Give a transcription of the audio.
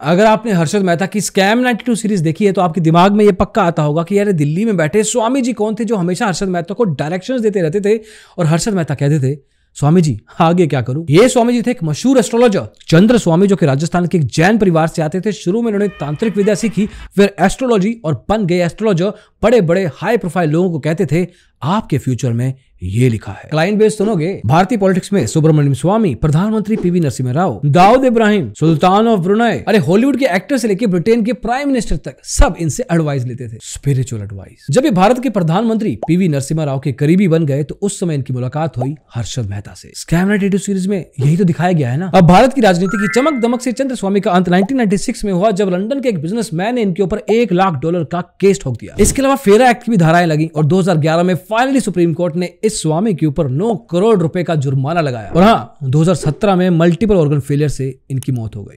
अगर आपने हर्षद मेहता की स्कैम 92 सीरीज देखी है तो आपके दिमाग में ये पक्का आता होगा कि यार दिल्ली में बैठे स्वामी जी कौन थे जो हमेशा हर्षद मेहता को डायरेक्शंस देते रहते थे और हर्षद मेहता कहते थे स्वामी जी आगे क्या करूं ये स्वामी जी थे एक मशहूर एस्ट्रोलॉजर चंद्र स्वामी जो कि राजस्थान के एक जैन परिवार से आते थे शुरू में उन्होंने तांत्रिक विद्या सीखी फिर एस्ट्रोलॉजी और बन गए एस्ट्रोलॉजर बड़े बड़े हाई प्रोफाइल लोगों को कहते थे आपके फ्यूचर में ये लिखा है क्लाइंट बेस सुनोगे भारतीय पॉलिटिक्स में सुब्रमण्यम स्वामी प्रधानमंत्री पीवी नरसिंह राव दाऊद इब्राहिम सुल्तान ऑफ ब्रुनाई अरे हॉलीवुड के एक्टर से लेकर ब्रिटेन के प्राइम मिनिस्टर तक सब इनसे एडवाइस लेते थे स्पिरिचुअल एडवाइस जब ये भारत के प्रधानमंत्री पीवी नरसिम्हा राव के करीबी बन गए तो उस समय इनकी मुलाकात हुई हर्षद मेहता से स्कैम सीरीज में यही तो दिखाया गया है ना अब भारत की राजनीति की चमक दमक से चंद्र स्वामी का अंत नाइनटीन में हुआ जब लंदन के एक बिजनेस ने इनके ऊपर एक लाख डॉलर का केस ठोक दिया इसके अलावा फेरा एक्ट की भी धाराएं लगी और दो में फाइनली सुप्रीम कोर्ट ने इस स्वामी के ऊपर 9 करोड़ रुपए का जुर्माना लगाया और हाँ 2017 में मल्टीपल ऑर्गन फेलियर से इनकी मौत हो गई